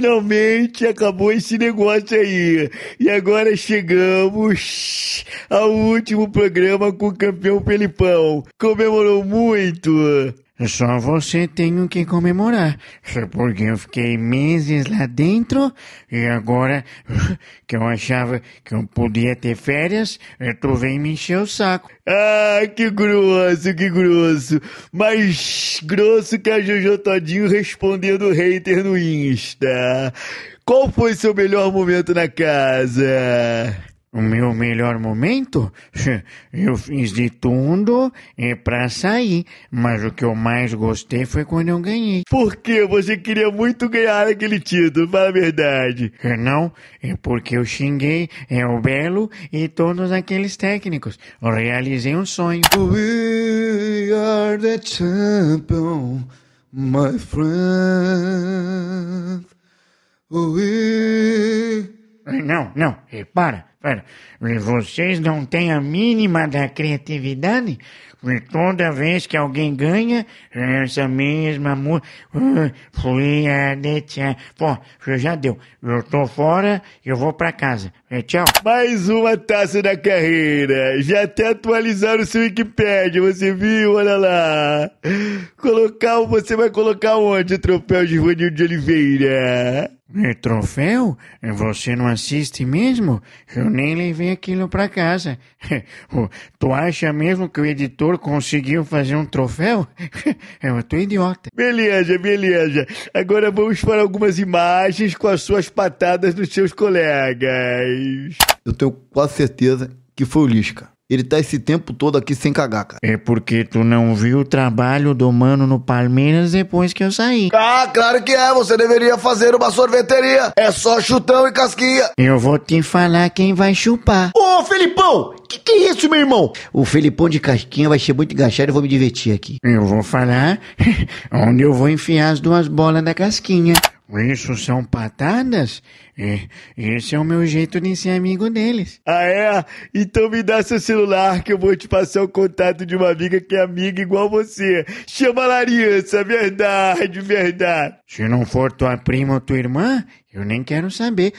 finalmente acabou esse negócio aí. E agora chegamos ao último programa com o campeão Felipão. Comemorou muito. Só você tem o que comemorar, porque eu fiquei meses lá dentro e agora que eu achava que eu podia ter férias, tu vem me encher o saco. Ah, que grosso, que grosso. Mais grosso que a Jojo Todinho respondendo hater no Insta. Qual foi seu melhor momento na casa? O meu melhor momento? Eu fiz de tudo é pra sair, mas o que eu mais gostei foi quando eu ganhei. Por que você queria muito ganhar aquele título? Fala a verdade. É, não, é porque eu xinguei é o Belo e todos aqueles técnicos. Eu realizei um sonho. We are the champion, my friend. We... Não, não, repara. Fala, vocês não têm a mínima da criatividade? E toda vez que alguém ganha, essa mesma música. Ah, Pô, já deu. Eu tô fora, eu vou pra casa. E é, tchau. Mais uma taça da carreira. Já até tá atualizaram o seu Wikipedia, você viu? Olha lá. Colocar, você vai colocar onde o troféu de Ivanildo de Oliveira? E é, troféu? Você não assiste mesmo? Eu nem levei aquilo para casa. tu acha mesmo que o editor conseguiu fazer um troféu? Eu é tô idiota. Beleza, beleza. Agora vamos para algumas imagens com as suas patadas dos seus colegas. Eu tenho quase certeza que foi o Lisca. Ele tá esse tempo todo aqui sem cagar, cara. É porque tu não viu o trabalho do mano no Palmeiras depois que eu saí. Ah, claro que é. Você deveria fazer uma sorveteria. É só chutão e casquinha. Eu vou te falar quem vai chupar. Ô, Felipão! Que que é isso, meu irmão? O Felipão de casquinha vai ser muito engaixado e vou me divertir aqui. Eu vou falar onde eu vou enfiar as duas bolas da casquinha. Isso são patadas? É, esse é o meu jeito de ser amigo deles. Ah, é? Então me dá seu celular que eu vou te passar o contato de uma amiga que é amiga igual você. Chama Larissa, verdade, verdade. Se não for tua prima ou tua irmã, eu nem quero saber.